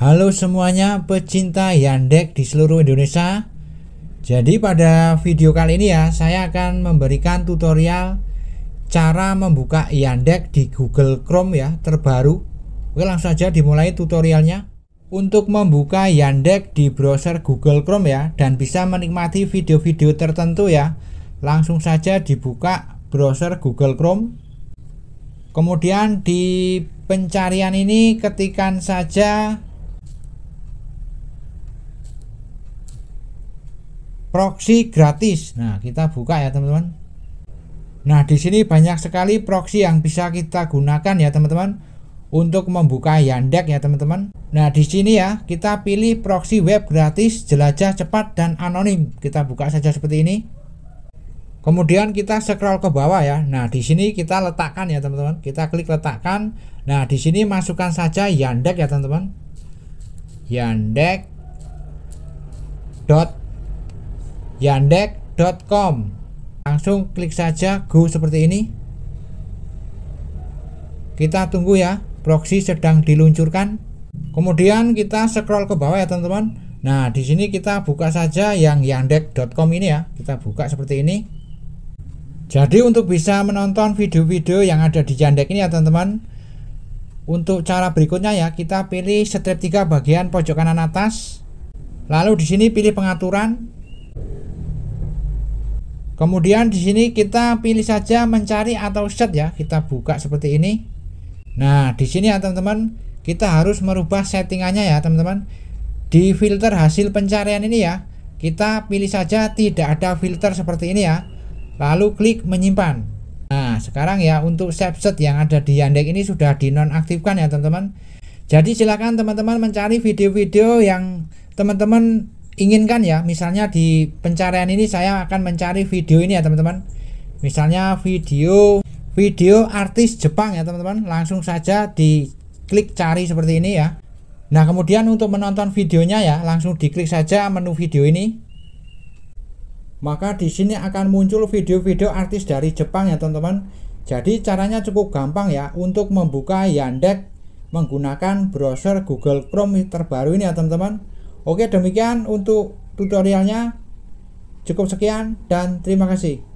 Halo semuanya pecinta yandex di seluruh Indonesia Jadi pada video kali ini ya saya akan memberikan tutorial Cara membuka yandex di Google Chrome ya terbaru Oke langsung saja dimulai tutorialnya Untuk membuka yandex di browser Google Chrome ya Dan bisa menikmati video-video tertentu ya Langsung saja dibuka browser Google Chrome Kemudian di pencarian ini ketikan saja proxy gratis. Nah, kita buka ya, teman-teman. Nah, di sini banyak sekali proxy yang bisa kita gunakan ya, teman-teman, untuk membuka Yandex ya, teman-teman. Nah, di sini ya, kita pilih proxy web gratis, jelajah cepat dan anonim. Kita buka saja seperti ini. Kemudian kita scroll ke bawah ya. Nah, di sini kita letakkan ya, teman-teman. Kita klik letakkan. Nah, di sini masukkan saja Yandex ya, teman-teman. Yandex yandex.com langsung klik saja go seperti ini kita tunggu ya proxy sedang diluncurkan kemudian kita scroll ke bawah ya teman-teman nah di sini kita buka saja yang yandex.com ini ya kita buka seperti ini jadi untuk bisa menonton video-video yang ada di Yandex ini ya teman-teman Untuk cara berikutnya ya kita pilih strip 3 bagian pojok kanan atas Lalu di sini pilih pengaturan Kemudian di sini kita pilih saja mencari atau set ya. Kita buka seperti ini. Nah, di sini ya teman-teman, kita harus merubah settingannya ya teman-teman. Di filter hasil pencarian ini ya, kita pilih saja tidak ada filter seperti ini ya. Lalu klik menyimpan. Nah, sekarang ya untuk set set yang ada di Yandex ini sudah dinonaktifkan ya teman-teman. Jadi silakan teman-teman mencari video-video yang teman-teman inginkan ya misalnya di pencarian ini saya akan mencari video ini ya teman-teman misalnya video video artis Jepang ya teman-teman langsung saja di klik cari seperti ini ya nah kemudian untuk menonton videonya ya langsung diklik saja menu video ini maka di sini akan muncul video-video artis dari Jepang ya teman-teman jadi caranya cukup gampang ya untuk membuka Yandex menggunakan browser Google Chrome terbaru ini ya teman-teman Oke, demikian untuk tutorialnya. Cukup sekian dan terima kasih.